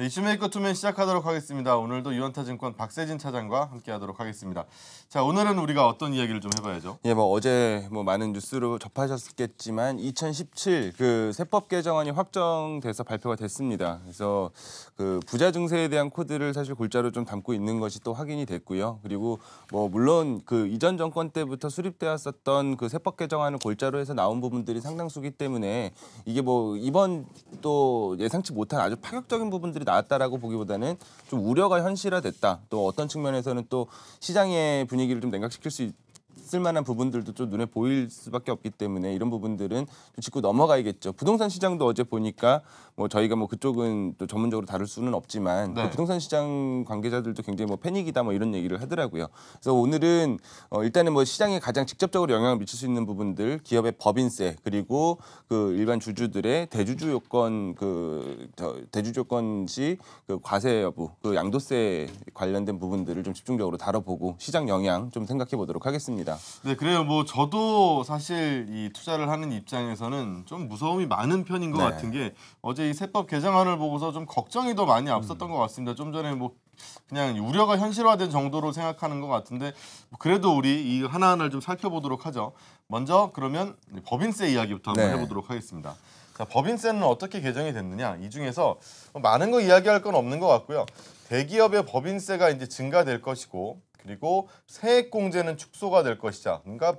네, 이슈메이커 투맨 시작하도록 하겠습니다. 오늘도 유한타증권 박세진 차장과 함께하도록 하겠습니다. 자 오늘은 우리가 어떤 이야기를 좀 해봐야죠. 예, 뭐 어제 뭐 많은 뉴스로 접하셨겠지만 2017 그 세법 개정안이 확정돼서 발표가 됐습니다. 그래서 그 부자 증세에 대한 코드를 사실 골자로 좀 담고 있는 것이 또 확인이 됐고요. 그리고 뭐 물론 그 이전 정권 때부터 수립되었었던 그 세법 개정안을 골자로 해서 나온 부분들이 상당수기 때문에 이게 뭐 이번 또 예상치 못한 아주 파격적인 부분들이 나았다라고 보기보다는 좀 우려가 현실화됐다. 또 어떤 측면에서는 또 시장의 분위기를 좀 냉각시킬 수 쓸만한 부분들도 좀 눈에 보일 수밖에 없기 때문에 이런 부분들은 좀 짚고 넘어가야겠죠. 부동산 시장도 어제 보니까 뭐 저희가 뭐 그쪽은 또 전문적으로 다룰 수는 없지만 그 네. 그 부동산 시장 관계자들도 굉장히 뭐 패닉이다 뭐 이런 얘기를 하더라고요. 그래서 오늘은 어 일단은 뭐 시장에 가장 직접적으로 영향을 미칠 수 있는 부분들 기업의 법인세 그리고 그 일반 주주들의 대주주 요건 그저 대주주 요건 시그 과세 여부 그 양도세 관련된 부분들을 좀 집중적으로 다뤄보고 시장 영향 좀 생각해 보도록 하겠습니다. 있습니다. 네, 그래요. 뭐 저도 사실 이 투자를 하는 입장에서는 좀 무서움이 많은 편인 것 네. 같은 게 어제 이 세법 개정안을 보고서 좀 걱정이 더 많이 앞섰던 음. 것 같습니다. 좀 전에 뭐 그냥 우려가 현실화된 정도로 생각하는 것 같은데 그래도 우리 이 하나하나를 좀 살펴보도록 하죠. 먼저 그러면 법인세 이야기부터 한번 네. 해보도록 하겠습니다. 자, 법인세는 어떻게 개정이 됐느냐 이 중에서 뭐 많은 거 이야기할 건 없는 것 같고요. 대기업의 법인세가 이제 증가될 것이고 그리고 세액공제는 축소가 될 것이자 그러니까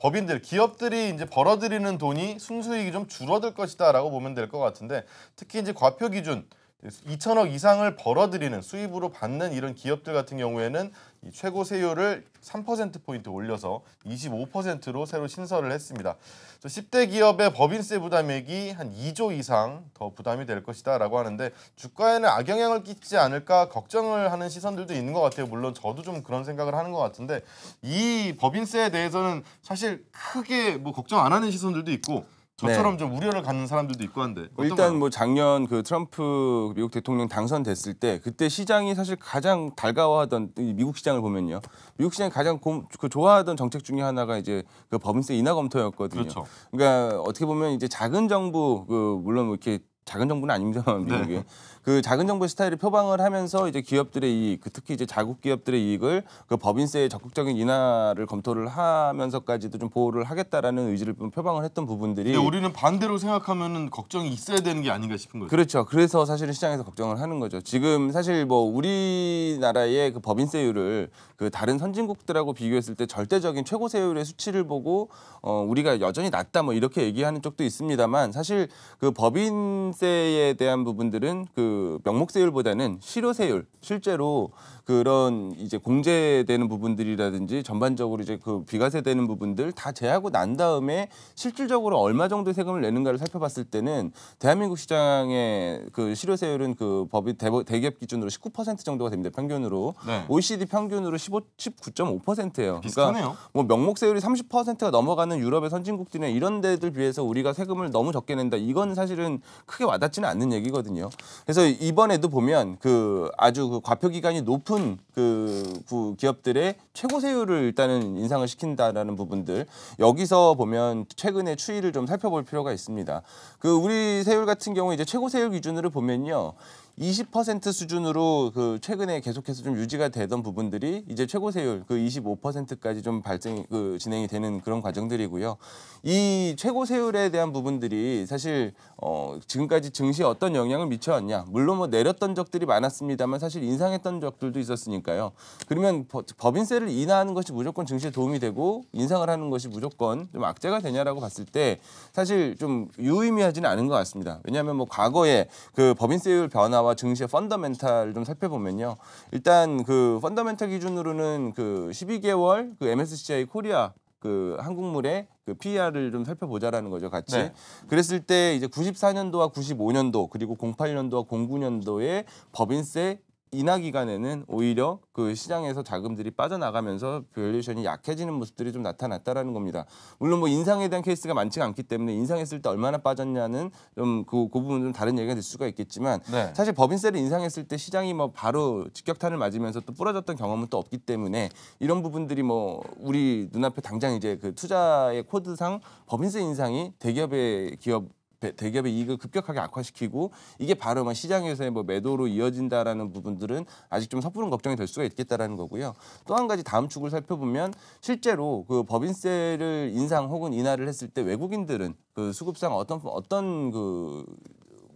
법인들, 기업들이 이제 벌어들이는 돈이 순수익이 좀 줄어들 것이다라고 보면 될 것 같은데 특히 이제 과표 기준 2천억 이상을 벌어들이는 수입으로 받는 이런 기업들 같은 경우에는 최고 세율을 3%포인트 올려서 25%로 새로 신설을 했습니다. 10대 기업의 법인세 부담액이 한 2조 이상 더 부담이 될 것이다 라고 하는데 주가에는 악영향을 끼치지 않을까 걱정을 하는 시선들도 있는 것 같아요. 물론 저도 좀 그런 생각을 하는 것 같은데 이 법인세에 대해서는 사실 크게 뭐 걱정 안 하는 시선들도 있고 저처럼 네. 좀 우려를 갖는 사람들도 있고 한데 일단 뭐 작년 그 트럼프 미국 대통령 당선됐을 때 그때 시장이 사실 가장 달가워하던 미국 시장을 보면요 미국 시장이 가장 고, 그 좋아하던 정책 중에 하나가 이제 그 법인세 인하 검토였거든요. 그렇죠. 그러니까 어떻게 보면 이제 작은 정부 그 물론 뭐 이렇게 작은 정부는 아닙니다 네. 미국이 네. 그 작은 정부 스타일을 표방을 하면서 이제 기업들의 이익, 그 특히 이제 자국 기업들의 이익을 그 법인세의 적극적인 인하를 검토를 하면서까지도 좀 보호를 하겠다라는 의지를 표방을 했던 부분들이 네, 우리는 반대로 생각하면은 걱정이 있어야 되는 게 아닌가 싶은 거죠. 그렇죠. 그래서 사실은 시장에서 걱정을 하는 거죠. 지금 사실 뭐 우리나라의 그 법인세율을 그 다른 선진국들하고 비교했을 때 절대적인 최고세율의 수치를 보고 어 우리가 여전히 낮다 뭐 이렇게 얘기하는 쪽도 있습니다만 사실 그 법인 전세에 대한 부분들은 그 명목세율보다는 실효세율 실제로 그런 이제 공제되는 부분들이라든지 전반적으로 이제 그 비과세 되는 부분들 다 제하고 난 다음에 실질적으로 얼마 정도 세금을 내는가를 살펴봤을 때는 대한민국 시장의 그 실효세율은 그 법이 대기업 기준으로 19% 정도가 됩니다 평균으로 네. OECD 평균으로 15 19.5%예요. 그러니까 비슷하네요. 그러니까 뭐 명목세율이 30%가 넘어가는 유럽의 선진국들이나 이런 데들 비해서 우리가 세금을 너무 적게 낸다. 이건 사실은 크게 와닿지는 않는 얘기거든요. 그래서 이번에도 보면 그 아주 그 과표 기간이 높은 그, 기업들의 최고 세율을 일단은 인상을 시킨다라는 부분들 여기서 보면 최근의 추이를 좀 살펴볼 필요가 있습니다. 그 우리 세율 같은 경우 이제 최고 세율 기준으로 보면요. 20% 수준으로 그 최근에 계속해서 좀 유지가 되던 부분들이 이제 최고 세율 그 25%까지 좀 발생 그 진행이 되는 그런 과정들이고요. 이 최고 세율에 대한 부분들이 사실 어 지금까지 증시에 어떤 영향을 미쳐왔냐? 물론 뭐 내렸던 적들이 많았습니다만 사실 인상했던 적들도 있었으니까요. 그러면 법인세를 인하하는 것이 무조건 증시에 도움이 되고 인상을 하는 것이 무조건 좀 악재가 되냐라고 봤을 때 사실 좀 유의미하지는 않은 것 같습니다. 왜냐하면 뭐 과거에 그 법인세율 변화와 주가와 증시의 펀더멘탈 좀 살펴보면요. 일단 그 펀더멘탈 기준으로는 그 12개월 그 MSCI 코리아 그 한국물의 그 PER을 좀 살펴보자라는 거죠, 같이. 네. 그랬을 때 이제 94년도와 95년도 그리고 08년도와 09년도에 법인세 인하 기간에는 오히려 그 시장에서 자금들이 빠져나가면서 밸류션이 약해지는 모습들이 좀 나타났다라는 겁니다. 물론 뭐 인상에 대한 케이스가 많지가 않기 때문에 인상했을 때 얼마나 빠졌냐는 좀그 그 부분은 좀 다른 얘기가 될 수가 있겠지만 네. 사실 법인세를 인상했을 때 시장이 뭐 바로 직격탄을 맞으면서 또 부러졌던 경험은 또 없기 때문에 이런 부분들이 뭐 우리 눈앞에 당장 이제 그 투자의 코드상 법인세 인상이 대기업의 기업 대기업의 이익을 급격하게 악화시키고 이게 바로 막 시장에서의 뭐 매도로 이어진다라는 부분들은 아직 좀 섣부른 걱정이 될 수가 있겠다라는 거고요. 또 한 가지 다음 축을 살펴보면 실제로 그 법인세를 인상 혹은 인하를 했을 때 외국인들은 그 수급상 어떤 어떤 그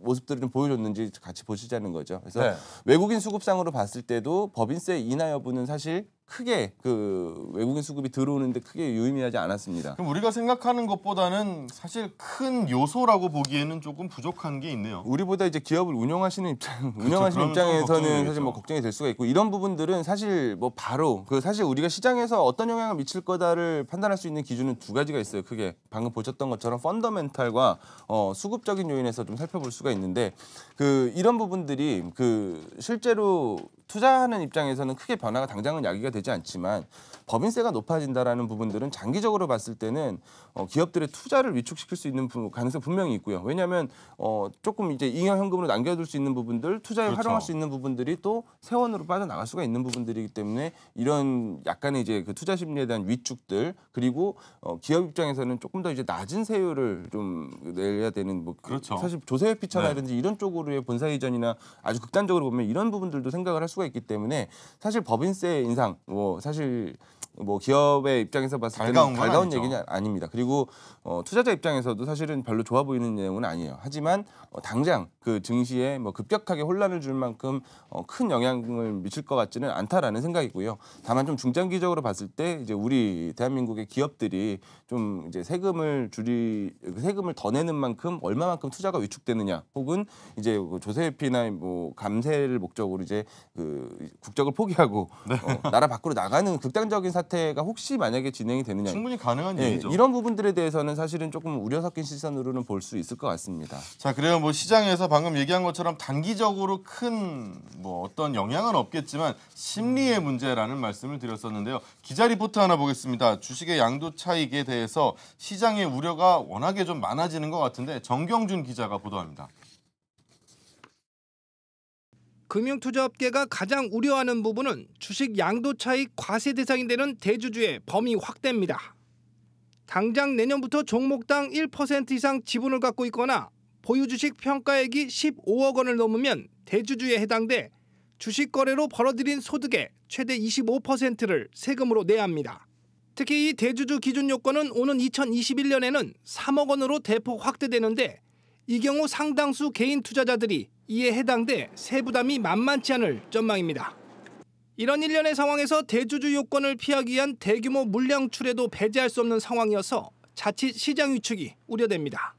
모습들을 좀 보여줬는지 같이 보시자는 거죠. 그래서 네. 외국인 수급상으로 봤을 때도 법인세 인하 여부는 사실 크게 그 외국인 수급이 들어오는데 크게 유의미하지 않았습니다. 그럼 우리가 생각하는 것보다는 사실 큰 요소라고 보기에는 조금 부족한 게 있네요. 우리보다 이제 기업을 운영하시는 입장, 그렇죠. 운영하시는 입장에서는 사실 뭐 걱정이 될 수가 있고 이런 부분들은 사실 뭐 바로 그 사실 우리가 시장에서 어떤 영향을 미칠 거다를 판단할 수 있는 기준은 두 가지가 있어요. 크게 방금 보셨던 것처럼 펀더멘탈과 어, 수급적인 요인에서 좀 살펴볼 수가 있는데 그 이런 부분들이 그 실제로 투자하는 입장에서는 크게 변화가 당장은 야기가 되지 않지만 법인세가 높아진다라는 부분들은 장기적으로 봤을 때는 어, 기업들의 투자를 위축시킬 수 있는 가능성 분명히 있고요. 왜냐하면 어, 조금 이제 잉여 현금으로 남겨둘 수 있는 부분들, 투자에 그렇죠. 활용할 수 있는 부분들이 또 세원으로 빠져나갈 수가 있는 부분들이기 때문에 이런 약간의 이제 그 투자 심리에 대한 위축들 그리고 어, 기업 입장에서는 조금 더 이제 낮은 세율을 좀 내야 되는 뭐 그렇죠. 사실 조세회피차라든 네. 이런지 이런 쪽으로의 본사 이전이나 아주 극단적으로 보면 이런 부분들도 생각을 할 수가 수가 있기 때문에 사실 법인세 인상 뭐 사실 뭐 기업의 입장에서 봤을 때는 달가운, 달가운 얘기는 아닙니다. 그리고 어, 투자자 입장에서도 사실은 별로 좋아 보이는 내용은 아니에요. 하지만 어, 당장 그 증시에 뭐 급격하게 혼란을 줄 만큼 어, 큰 영향을 미칠 것 같지는 않다라는 생각이고요. 다만 좀 중장기적으로 봤을 때 이제 우리 대한민국의 기업들이 좀 이제 세금을 줄이 세금을 더 내는 만큼 얼마만큼 투자가 위축되느냐 혹은 이제 그 조세피나 뭐 감세를 목적으로 이제 그 국적을 포기하고 네. 어, 나라 밖으로 나가는 극단적인 사 사태가 혹시 만약에 진행이 되느냐 충분히 가능한 예, 얘기죠. 이런 부분들에 대해서는 사실은 조금 우려 섞인 시선으로는 볼 수 있을 것 같습니다. 자 그래요 뭐 시장에서 방금 얘기한 것처럼 단기적으로 큰 뭐 어떤 영향은 없겠지만 심리의 음. 문제라는 말씀을 드렸었는데요. 기자 리포트 하나 보겠습니다. 주식의 양도 차익에 대해서 시장의 우려가 워낙에 좀 많아지는 것 같은데 정경준 기자가 보도합니다. 금융투자업계가 가장 우려하는 부분은 주식 양도 차익 과세 대상이 되는 대주주의 범위 확대입니다. 당장 내년부터 종목당 1% 이상 지분을 갖고 있거나 보유주식 평가액이 15억 원을 넘으면 대주주에 해당돼 주식 거래로 벌어들인 소득의 최대 25%를 세금으로 내야 합니다. 특히 이 대주주 기준 요건은 오는 2021년에는 3억 원으로 대폭 확대되는데 이 경우 상당수 개인 투자자들이 이에 해당돼 세부담이 만만치 않을 전망입니다. 이런 일련의 상황에서 대주주 요건을 피하기 위한 대규모 물량 출에도 배제할 수 없는 상황이어서 자칫 시장 위축이 우려됩니다.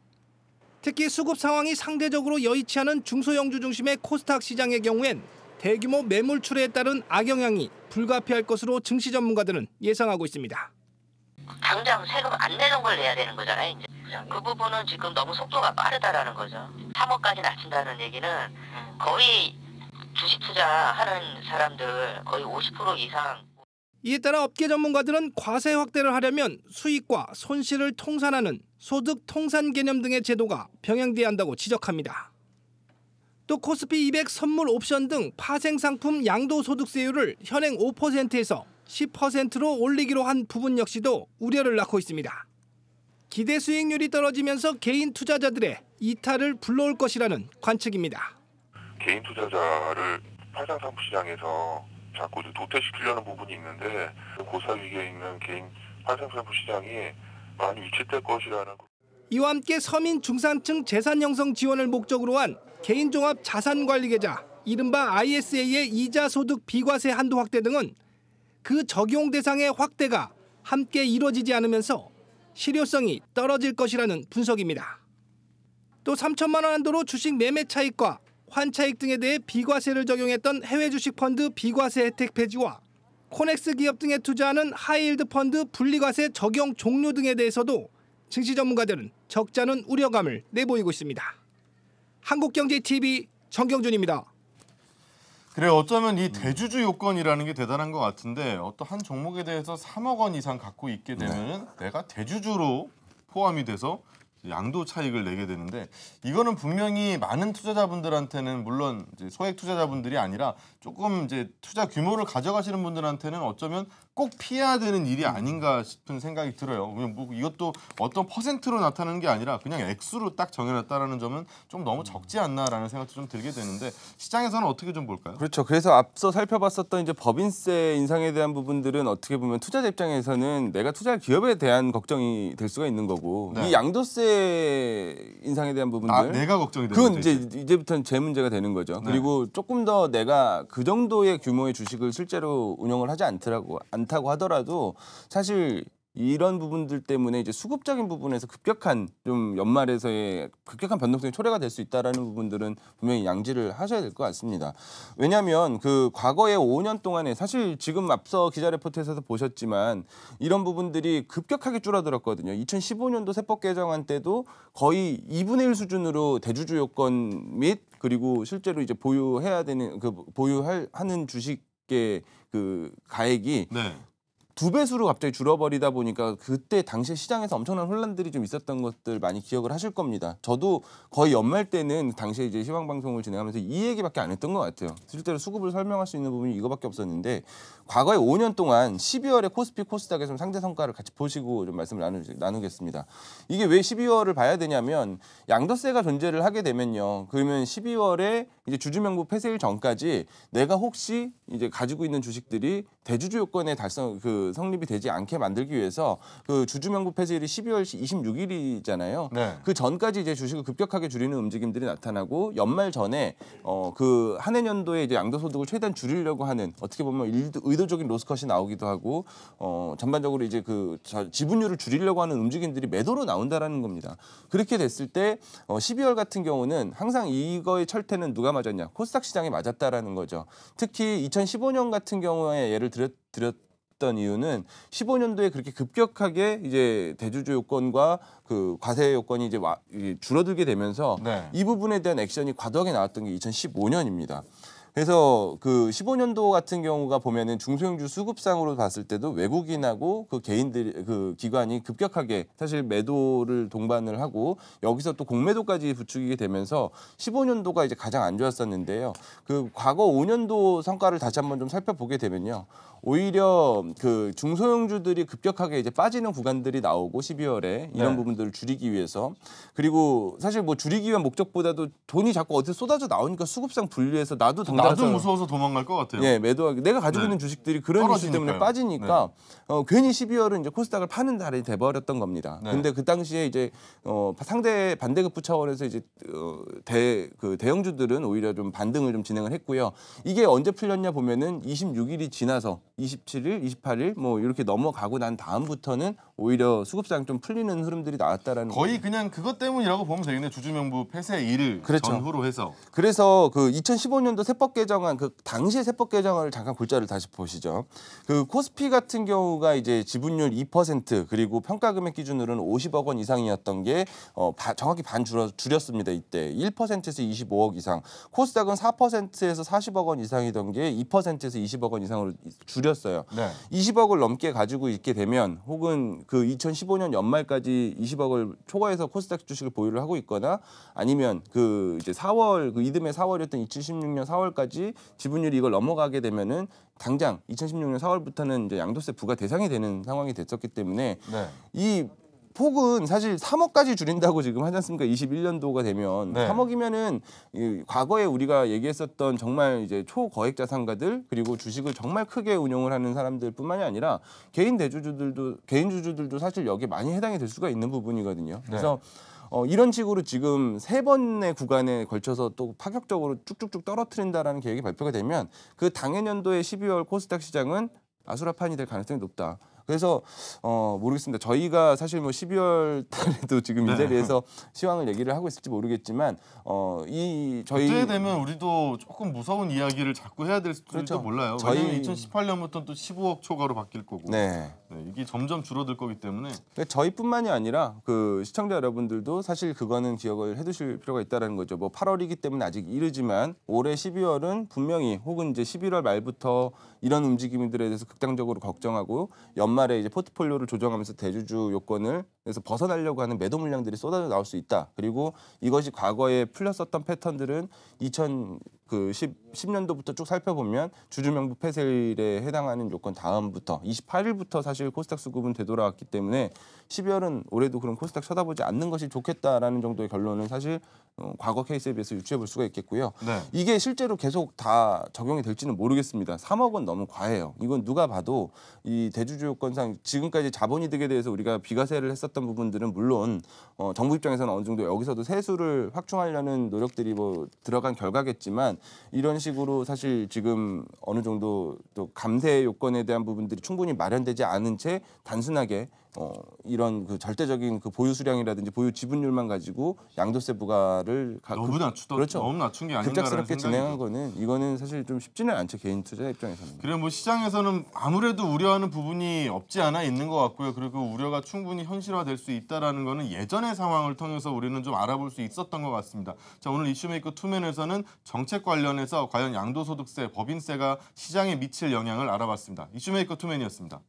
특히 수급 상황이 상대적으로 여의치 않은 중소형주 중심의 코스닥 시장의 경우엔 대규모 매물 출회에 따른 악영향이 불가피할 것으로 증시 전문가들은 예상하고 있습니다. 당장 세금 안 내는 걸 내야 되는 거잖아요. 이제. 그 부분은 지금 너무 속도가 빠르다라는 거죠. 3억까지 낮춘다는 얘기는 음. 거의 주식 투자하는 사람들 거의 50% 이상 이에 따라 업계 전문가들은 과세 확대를 하려면 수익과 손실을 통산하는 소득 통산 개념 등의 제도가 병행돼야 한다고 지적합니다. 또 코스피 200 선물 옵션 등 파생 상품 양도 소득세율을 현행 5%에서 10%로 올리기로 한 부분 역시도 우려를 낳고 있습니다. 기대 수익률이 떨어지면서 개인 투자자들의 이탈을 불러올 것이라는 관측입니다. 개인 투자자를 파산 상품 시장에서 자꾸 도태시키려는 부분이 있는데 고사 위기에 있는 개인 파산 상품 시장이 많이 위축될 것이라는 이와 함께 서민 중산층 재산 형성 지원을 목적으로 한 개인종합 자산관리계좌 이른바 ISA의 이자 소득 비과세 한도 확대 등은 그 적용 대상의 확대가 함께 이뤄지지 않으면서 실효성이 떨어질 것이라는 분석입니다. 또 3천만 원 한도로 주식 매매 차익과 환차익 등에 대해 비과세를 적용했던 해외 주식 펀드 비과세 혜택 폐지와 코넥스 기업 등에 투자하는 하이힐드 펀드 분리과세 적용 종료 등에 대해서도 증시 전문가들은 적잖은 우려감을 내보이고 있습니다. 한국경제TV 정경준입니다. 그래 어쩌면 이 음. 대주주 요건이라는 게 대단한 것 같은데 어떤 한 종목에 대해서 3억 원 이상 갖고 있게 네. 되면은 내가 대주주로 포함이 돼서 양도 차익을 내게 되는데 이거는 분명히 많은 투자자분들한테는 물론 소액 투자자분들이 아니라 조금 이제 투자 규모를 가져가시는 분들한테는 어쩌면 꼭 피해야 되는 일이 아닌가 싶은 생각이 들어요. 뭐 이것도 어떤 퍼센트로 나타나는 게 아니라 그냥 액수로 딱정해놨다는 점은 좀 너무 적지 않나라는 생각도 좀 들게 되는데 시장에서는 어떻게 좀 볼까요? 그렇죠. 그래서 앞서 살펴봤었던 이제 법인세 인상에 대한 부분들은 어떻게 보면 투자자 입장에서는 내가 투자할 기업에 대한 걱정이 될 수가 있는 거고 네. 이 양도세 인상에 대한 아, 부분들 아, 내가 걱정이 되는 그건 이제 이제부터는 제 문제가 되는 거죠. 네. 그리고 조금 더 내가 그 정도의 규모의 주식을 실제로 운영을 하지 않더라고 안 않다고 하더라도 사실 이런 부분들 때문에 이제 수급적인 부분에서 급격한 좀 연말에서의 급격한 변동성이 초래가 될 수 있다라는 부분들은 분명히 양지를 하셔야 될 것 같습니다. 왜냐하면 그 과거의 5년 동안에 사실 지금 앞서 기자 레포트에서 보셨지만 이런 부분들이 급격하게 줄어들었거든요. 2015년도 세법 개정안 때도 거의 2분의 1 수준으로 대주주 요건 및 그리고 실제로 이제 보유해야 되는 그 보유할 하는 주식 그 가액이 네. 두 배수로 갑자기 줄어버리다 보니까 그때 당시 시장에서 엄청난 혼란들이 좀 있었던 것들 많이 기억을 하실 겁니다. 저도 거의 연말 때는 당시에 이제 희망 방송을 진행하면서 이 얘기밖에 안 했던 것 같아요. 실제로 수급을 설명할 수 있는 부분이 이거밖에 없었는데 과거에 5년 동안 12월에 코스피 코스닥의 좀 상대 성과를 같이 보시고 좀 말씀을 나누, 나누겠습니다. 이게 왜 12월을 봐야 되냐면 양도세가 존재를 하게 되면요. 그러면 12월에 이제 주주명부 폐쇄일 전까지 내가 혹시 이제 가지고 있는 주식들이 대주주 요건에 달성 그 성립이 되지 않게 만들기 위해서 그 주주명부 폐지일이 12월 26일이잖아요. 네. 그 전까지 이제 주식을 급격하게 줄이는 움직임들이 나타나고 연말 전에 어그한해 연도에 이제 양도소득을 최대한 줄이려고 하는 어떻게 보면 일도, 의도적인 로스컷이 나오기도 하고 어 전반적으로 이제 그 지분율을 줄이려고 하는 움직임들이 매도로 나온다라는 겁니다. 그렇게 됐을 때 어, 12월 같은 경우는 항상 이거의 철퇴는 누가 맞았냐 코스닥 시장이 맞았다라는 거죠. 특히 2015년 같은 경우에 예를 들었, 했던 이유는 15년도에 그렇게 급격하게 이제 대주주 요건과 그 과세 요건이 이제 와, 줄어들게 되면서 네. 이 부분에 대한 액션이 과도하게 나왔던 게 2015년입니다. 그래서 그 15년도 같은 경우가 보면은 중소형주 수급상으로 봤을 때도 외국인하고 그 개인들 그 기관이 급격하게 사실 매도를 동반을 하고 여기서 또 공매도까지 부추기게 되면서 15년도가 이제 가장 안 좋았었는데요. 그 과거 5년도 성과를 다시 한번 좀 살펴보게 되면요. 오히려 그 중소형주들이 급격하게 이제 빠지는 구간들이 나오고 12월에 이런 네. 부분들을 줄이기 위해서 그리고 사실 뭐 줄이기 위한 목적보다도 돈이 자꾸 어디 쏟아져 나오니까 수급상 분류해서 나도 당장 나도 무서워서 도망갈 것 같아요. 예, 매도하기 내가 가지고 네. 있는 주식들이 그런 떨 이슈 때문에 빠지니까 네. 어, 괜히 12월은 이제 코스닥을 파는 달이 돼버렸던 겁니다. 네. 근데 그 당시에 이제 어, 상대 반대급부 차원에서 이제 어, 대그 대형주들은 오히려 좀 반등을 좀 진행을 했고요. 이게 언제 풀렸냐 보면은 26일이 지나서 27일, 28일 뭐 이렇게 넘어가고 난 다음부터는 오히려 수급상 좀 풀리는 흐름들이 나왔다라는 거의 거죠. 그냥 그것 때문이라고 보면 되겠네 주주명부 폐쇄 일을 그렇죠. 전후로 해서 그래서 그 2015년도 세법 개정안 그 당시의 세법 개정안을 잠깐 골자를 다시 보시죠. 그 코스피 같은 경우가 이제 지분율 2% 그리고 평가 금액 기준으로는 50억 원 이상이었던 게 어, 정확히 반 줄어, 줄였습니다. 이때 1%에서 25억 이상 코스닥은 4%에서 40억 원 이상이던 게 2%에서 20억 원 이상으로 줄 줄였어요. 네. 20억을 넘게 가지고 있게 되면 혹은 그 2015년 연말까지 20억을 초과해서 코스닥 주식을 보유를 하고 있거나 아니면 그 이제 4월 그 이듬해 4월이었던 2016년 4월까지 지분율이 이걸 넘어가게 되면은 당장 2016년 4월부터는 이제 양도세 부과 대상이 되는 상황이 됐었기 때문에 네. 이 폭은 사실 3억까지 줄인다고 지금 하지 않습니까? 21년도가 되면 네. 3억이면은 이, 과거에 우리가 얘기했었던 정말 이제 초거액 자산가들 그리고 주식을 정말 크게 운용을 하는 사람들뿐만이 아니라 개인 대주주들도 개인 주주들도 사실 여기에 많이 해당이 될 수가 있는 부분이거든요. 네. 그래서 어, 이런 식으로 지금 세 번의 구간에 걸쳐서 또 파격적으로 쭉쭉쭉 떨어뜨린다라는 계획이 발표가 되면 그 당해 년도에 12월 코스닥 시장은 아수라판이 될 가능성이 높다. 그래서 어 모르겠습니다. 저희가 사실 뭐 12월 달에도 지금 네. 이 자리에서 시황을 얘기를 하고 있을지 모르겠지만 어 이 저희 그때 되면 우리도 조금 무서운 이야기를 자꾸 해야 될지도 그렇죠. 몰라요. 저희 2018년부터 또 15억 초과로 바뀔 거고. 네. 네. 이게 점점 줄어들 거기 때문에 저희뿐만이 아니라 그 시청자 여러분들도 사실 그거는 기억을 해 두실 필요가 있다라는 거죠. 뭐 8월이기 때문에 아직 이르지만 올해 12월은 분명히 혹은 이제 11월 말부터 이런 움직임들에 대해서 극단적으로 걱정하고 연 연말에 이제 포트폴리오를 조정하면서 대주주 요건을 그래서 벗어나려고 하는 매도 물량들이 쏟아져 나올 수 있다. 그리고 이것이 과거에 풀렸었던 패턴들은 2010, 그 년도부터쭉 살펴보면 주주명부 폐쇄일에 해당하는 요건 다음부터 28일부터 사실 코스닥 수급은 되돌아왔기 때문에 12월은 올해도 그런 코스닥 쳐다보지 않는 것이 좋겠다라는 정도의 결론은 사실 어, 과거 케이스에 비해서 유추해 볼 수가 있겠고요. 네. 이게 실제로 계속 다 적용이 될지는 모르겠습니다. 3억 원 너무 과해요. 이건 누가 봐도 이 대주주 요건상 지금까지 자본이득에 대해서 우리가 비과세를 했었 있었던 부분들은 물론 어, 정부 입장에서는 어느 정도 여기서도 세수를 확충하려는 노력들이 뭐 들어간 결과겠지만 이런 식으로 사실 지금 어느 정도 또 감세 요건에 대한 부분들이 충분히 마련되지 않은 채 단순하게 어, 이런 그 절대적인 그 보유 수량이라든지 보유 지분율만 가지고 양도세 부과를 가, 너무 낮추 그렇죠. 너무 낮춘 게 아닌가라는 급작스럽게 진행한 거는 이거는 사실 좀 쉽지는 않죠 개인 투자 입장에서는. 그래 뭐 시장에서는 아무래도 우려하는 부분이 없지 않아 있는 것 같고요. 그리고 우려가 충분히 현실화될 수 있다라는 거는 예전의 상황을 통해서 우리는 좀 알아볼 수 있었던 것 같습니다. 자 오늘 이슈메이커 투맨에서는 정책 관련해서 과연 양도소득세, 법인세가 시장에 미칠 영향을 알아봤습니다. 이슈메이커 투맨이었습니다.